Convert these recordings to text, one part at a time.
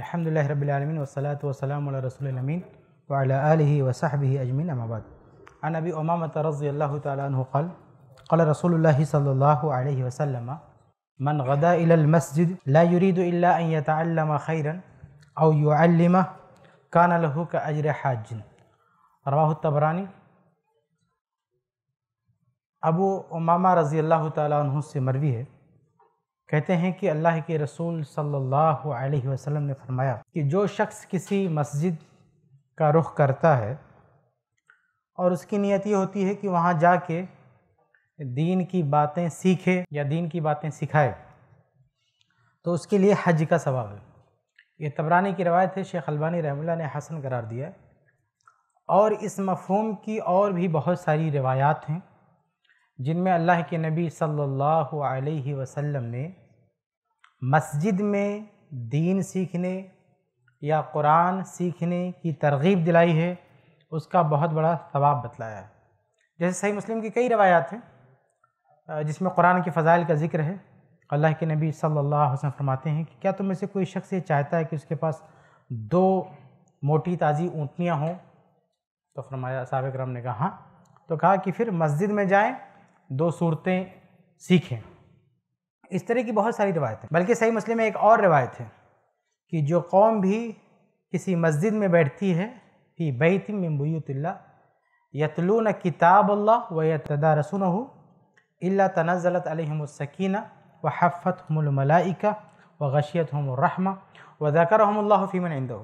الحمد لله رب العالمين والصلاة والسلام على رسول الأمين وعلى آله وصحبه أجمعين أما بعد عن أبي أمامة رضي الله تعالى عنه قال قال رسول الله صلى الله عليه وسلم من غدا إلى المسجد لا يريد إلا أن يتعلم خيرا أو يعلم كان له كأجر حاج رواه الطبراني أبو أمامة رضي الله تعالى عنه سے مروی ہے कहते हैं कि अल्लाह के रसूल सल्लल्लाहु अलैहि वसल्लम ने फरमाया कि जो शख्स किसी मस्जिद का रुख करता है और उसकी नीयत ये होती है कि वहाँ जाके दीन की बातें सीखे या दीन की बातें सिखाए तो उसके लिए हज का सवाब है ये तबरानी की रवायत है शेख अलबानी रहमल्ला ने हसन करार दिया और इस मफहम की और भी बहुत सारी रवायात हैं जिनमें अल्लाह के नबी सल्लल्लाहु अलैहि वसल्लम ने मस्जिद में दीन सीखने या कुरान सीखने की तरगीब दिलाई है उसका बहुत बड़ा सवाब बतलाया है जैसे सही मुस्लिम की कई रवायात हैं जिसमें कुरान के फ़ज़ाइल का जिक्र है अल्लाह के नबी सल्लल्लाहु अलैहि वसल्लम फरमाते हैं कि क्या तुम में से कोई शख्स ये चाहता है कि उसके पास दो मोटी ताज़ी ऊँटनियाँ हों तो फरमाया साहब कराम ने कहा हाँ तो कहा कि फिर मस्जिद में जाएँ दो सूरतें सीखें इस तरह की बहुत सारी रिवायतें बल्कि सही मसले में एक और रिवायत है कि जो कौम भी किसी मस्जिद में बैठती है फी बैत मबूतल्ला यतलून किताब अल्लाह व यतदा रसून अल्ला तनज़लत अलहमसकीना व हफ़त हमलमलाइका व गशियत हमरहमा व ज़कर हमल्लाफ़ीमन इंदो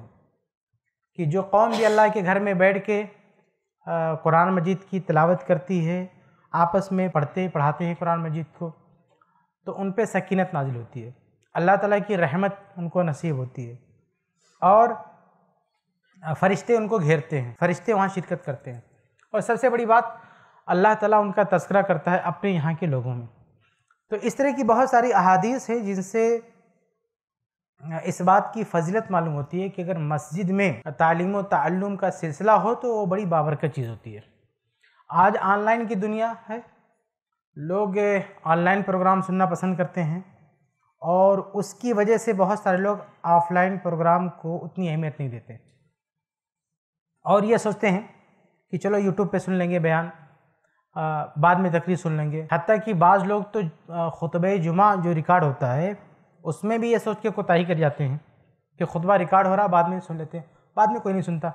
कि जो कौम भी अल्लाह के घर में बैठ के कुरान मजीद की तलावत करती है आपस में पढ़ते पढ़ाते हैं कुरान मजीद को तो उन पर सकीनत नाजिल होती है अल्लाह ताला की रहमत उनको नसीब होती है और फरिश्ते उनको घेरते हैं फरिश्ते वहाँ शिरकत करते हैं और सबसे बड़ी बात अल्लाह ताला उनका तस्करा करता है अपने यहाँ के लोगों में तो इस तरह की बहुत सारी अहादीस हैं जिनसे इस बात की फजीलत मालूम होती है कि अगर मस्जिद में तालीम ताल्लुम का सिलसिला हो तो वो बड़ी बाबरकत चीज़ होती है आज ऑनलाइन की दुनिया है लोग ऑनलाइन प्रोग्राम सुनना पसंद करते हैं और उसकी वजह से बहुत सारे लोग ऑफलाइन प्रोग्राम को उतनी अहमियत नहीं देते और ये सोचते हैं कि चलो यूट्यूब पे सुन लेंगे बयान बाद में तकरीर सुन लेंगे हती कि बाज़ लोग तो खुतब जुमा जो रिकॉर्ड होता है उसमें भी ये सोच के कोताही कर जाते हैं कि खुतबा रिकॉर्ड हो रहा बाद में सुन लेते हैं बाद में कोई नहीं सुनता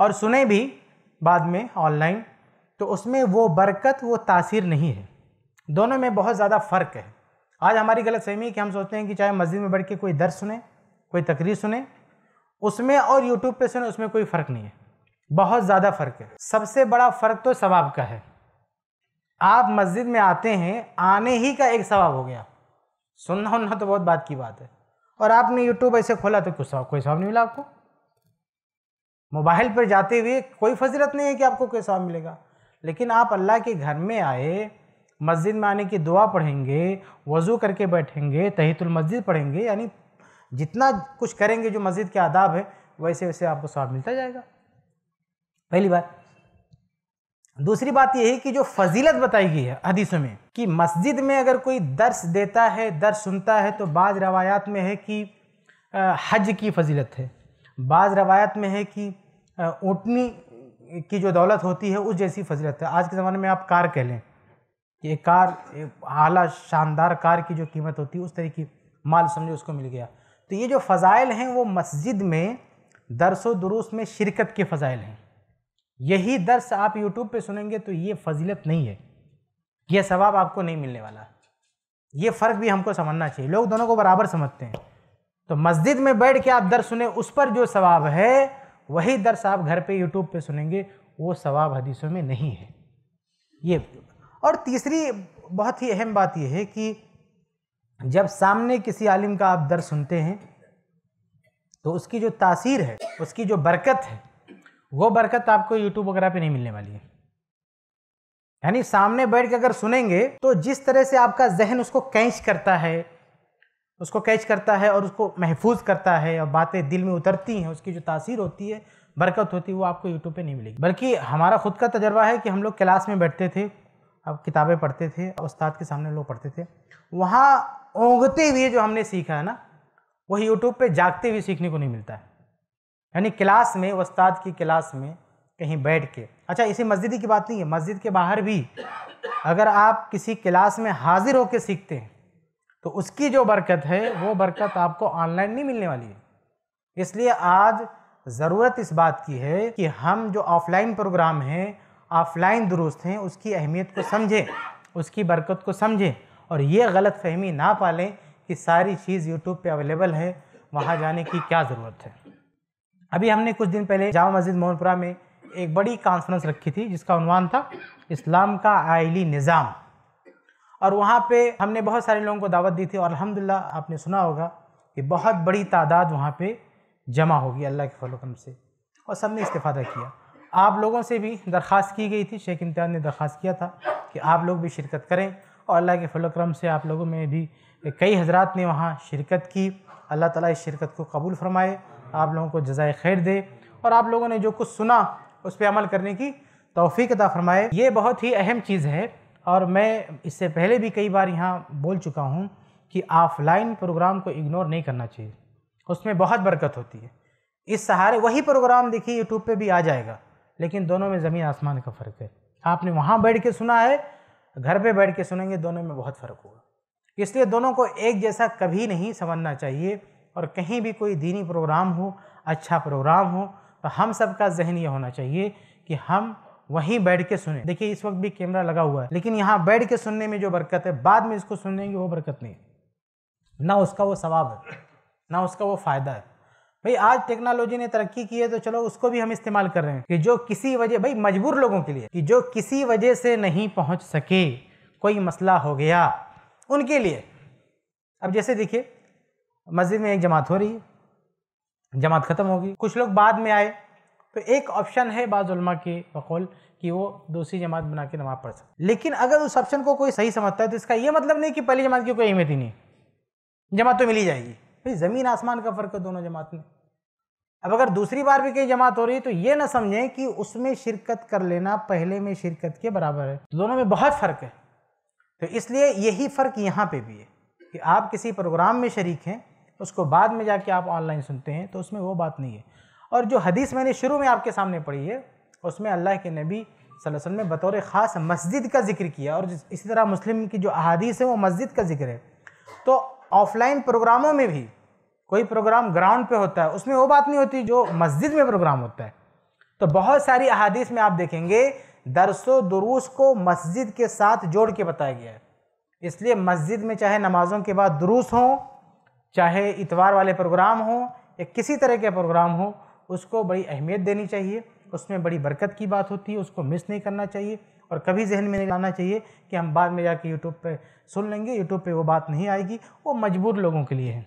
और सुने भी बाद में ऑनलाइन तो उसमें वो बरकत वो तासीर नहीं है दोनों में बहुत ज़्यादा फ़र्क है आज हमारी गलत फहमी कि हम सोचते हैं कि चाहे मस्जिद में बैठ के कोई दर्द सुने कोई तकरीर सुने उसमें और यूट्यूब पे सुने उसमें कोई फ़र्क नहीं है बहुत ज़्यादा फ़र्क है सबसे बड़ा फ़र्क तो सवाब का है आप मस्जिद में आते हैं आने ही का एक सवाब हो गया सुनना उनना तो बहुत बात की बात है और आपने यूट्यूब ऐसे खोला तो कुछ कोई सवाब नहीं मिला आपको मोबाइल पर जाते हुए कोई फजीलत नहीं है कि आपको कोई सवाब मिलेगा लेकिन आप अल्लाह के घर में आए मस्जिद में आने की दुआ पढ़ेंगे वज़ू करके बैठेंगे तहितुल मस्जिद पढ़ेंगे यानी जितना कुछ करेंगे जो मस्जिद के आदाब है वैसे वैसे आपको स्वाब मिलता जाएगा पहली बात दूसरी बात यही कि जो फजीलत बताई गई है हदीसों में कि मस्जिद में अगर कोई दर्स देता है दर्स सुनता है तो बाज़ रवायात में है कि हज की फजीलत है बाज़ रवायात में है कि ऊँटनी की जो दौलत होती है उस जैसी फजीलत है आज के ज़माने में आप कार कह लें कि एक कार आला शानदार कार की जो कीमत होती है उस तरह की माल समझो उसको मिल गया तो ये जो फ़ज़ाइल हैं वो मस्जिद में दरस दुरुस्त में शिरकत के फ़ज़ाइल हैं यही दर्स आप यूट्यूब पे सुनेंगे तो ये फजीलत नहीं है यह सवाब आपको नहीं मिलने वाला ये फ़र्क भी हमको समझना चाहिए लोग दोनों को बराबर समझते हैं तो मस्जिद में बैठ के आप दर्स सुने उस पर जो सवाब है वही दर्स आप घर पे यूट्यूब पे सुनेंगे वो सवाब हदीसों में नहीं है ये और तीसरी बहुत ही अहम बात यह है कि जब सामने किसी आलिम का आप दर सुनते हैं तो उसकी जो तासीर है उसकी जो बरकत है वो बरकत आपको यूट्यूब वगैरह पे नहीं मिलने वाली है यानी सामने बैठ के अगर सुनेंगे तो जिस तरह से आपका जहन उसको कैंच करता है उसको कैच करता है और उसको महफूज करता है और बातें दिल में उतरती हैं उसकी जो तासीर होती है बरकत होती है वो आपको यूट्यूब पे नहीं मिलेगी बल्कि हमारा खुद का तजर्बा है कि हम लोग क्लास में बैठते थे अब किताबें पढ़ते थे उस्ताद के सामने लोग पढ़ते थे वहाँ ओंघते हुए जो हमने सीखा है ना वही यूट्यूब पर जागते हुए सीखने को नहीं मिलता है यानी क्लास में उस्ताद की क्लास में कहीं बैठ के अच्छा इसी मस्जिद की बात नहीं है मस्जिद के बाहर भी अगर आप किसी क्लास में हाजिर होकर सीखते हैं तो उसकी जो बरकत है वो बरकत आपको ऑनलाइन नहीं मिलने वाली है इसलिए आज ज़रूरत इस बात की है कि हम जो ऑफलाइन प्रोग्राम हैं ऑफलाइन दुरुस्त हैं उसकी अहमियत को समझें उसकी बरकत को समझें और ये गलत फहमी ना पालें कि सारी चीज़ यूट्यूब पे अवेलेबल है वहाँ जाने की क्या ज़रूरत है अभी हमने कुछ दिन पहले जामा मस्जिद मोहनपुरा में एक बड़ी कॉन्फ्रेंस रखी थी जिसका उनवान था इस्लाम का आयली निज़ाम और वहाँ पे हमने बहुत सारे लोगों को दावत दी थी और अलहमदिल्ला आपने सुना होगा कि बहुत बड़ी तादाद वहाँ पे जमा होगी अल्लाह के फलोकम से और सब ने इस्तेफादा किया आप लोगों से भी दरख्वास्त की गई थी शेख इम्तियाज ने दरख्वास्त किया था कि आप लोग भी शिरकत करें और अल्लाह के फलोक्रम से आप लोगों में भी कई हजरात ने वहाँ शिरकत की अल्लाह ताला इस शिरकत को कबूल फरमाए आप लोगों को जजाय खैर दे और आप लोगों ने जो कुछ सुना उस पर अमल करने की तोफ़ी अदा फरमाए ये बहुत ही अहम चीज़ है और मैं इससे पहले भी कई बार यहाँ बोल चुका हूँ कि ऑफलाइन प्रोग्राम को इग्नोर नहीं करना चाहिए उसमें बहुत बरकत होती है इस सहारे वही प्रोग्राम देखिए यूट्यूब पे भी आ जाएगा लेकिन दोनों में ज़मीन आसमान का फ़र्क है आपने वहाँ बैठ के सुना है घर पे बैठ के सुनेंगे दोनों में बहुत फ़र्क होगा इसलिए दोनों को एक जैसा कभी नहीं समझना चाहिए और कहीं भी कोई दीनी प्रोग्राम हो अच्छा प्रोग्राम हो तो हम सब का जहन ये होना चाहिए कि हम वहीं बैठ के सुने देखिए इस वक्त भी कैमरा लगा हुआ है लेकिन यहाँ बैठ के सुनने में जो बरकत है बाद में इसको सुनने की वो बरकत नहीं ना उसका वो सवाब है ना उसका वो फ़ायदा है भाई आज टेक्नोलॉजी ने तरक्की की है तो चलो उसको भी हम इस्तेमाल कर रहे हैं कि जो किसी वजह भाई मजबूर लोगों के लिए कि जो किसी वजह से नहीं पहुंच सके कोई मसला हो गया उनके लिए अब जैसे देखिए मस्जिद में एक जमात हो रही है जमात ख़त्म होगी कुछ लोग बाद में आए तो एक ऑप्शन है बाज़ुलमा के बकौल कि वो दूसरी जमात बना के नमाज़ पढ़ सकते लेकिन अगर उस ऑप्शन को कोई सही समझता है तो इसका ये मतलब नहीं कि पहली जमात की कोई अहमियत ही नहीं जमात तो मिली जाएगी भाई ज़मीन आसमान का फ़र्क है दोनों जमात में अब अगर दूसरी बार भी कहीं जमात हो रही है तो ये ना समझें कि उसमें शिरकत कर लेना पहले में शिरकत के बराबर है तो दोनों में बहुत फ़र्क है तो इसलिए यही फ़र्क यहाँ पर भी है कि आप किसी प्रोग्राम में शरीक हैं उसको बाद में जाके आप ऑनलाइन सुनते हैं तो उसमें वो बात नहीं है और जो हदीस मैंने शुरू में आपके सामने पढ़ी है उसमें अल्लाह के नबी वसल्लम ने बतौर ख़ास मस्जिद का जिक्र किया और इसी तरह मुस्लिम की जो अहादीस है वो मस्जिद का जिक्र है तो ऑफलाइन प्रोग्रामों में भी कोई प्रोग्राम ग्राउंड पे होता है उसमें वो बात नहीं होती जो मस्जिद में प्रोग्राम होता है तो बहुत सारी अहादीस में आप देखेंगे दरसो दुरूस को मस्जिद के साथ जोड़ के बताया गया है इसलिए मस्जिद में चाहे नमाज़ों के बाद दुरूस हों चाहे इतवार वाले प्रोग्राम हों या किसी तरह के प्रोग्राम हों उसको बड़ी अहमियत देनी चाहिए उसमें बड़ी बरकत की बात होती है उसको मिस नहीं करना चाहिए और कभी जहन में नहीं लाना चाहिए कि हम बाद में जाके यूट्यूब पे सुन लेंगे यूट्यूब पे वो बात नहीं आएगी वो मजबूर लोगों के लिए है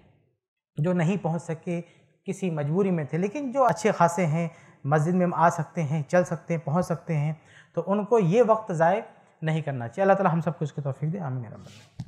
जो नहीं पहुंच सके किसी मजबूरी में थे लेकिन जो अच्छे खासे हैं मस्जिद में आ सकते हैं चल सकते हैं पहुँच सकते हैं तो उनको ये वक्त ज़ाय नहीं करना चाहिए अल्लाह ताला हम सबको इसकी तोफ़ी दे आमीन रब्बल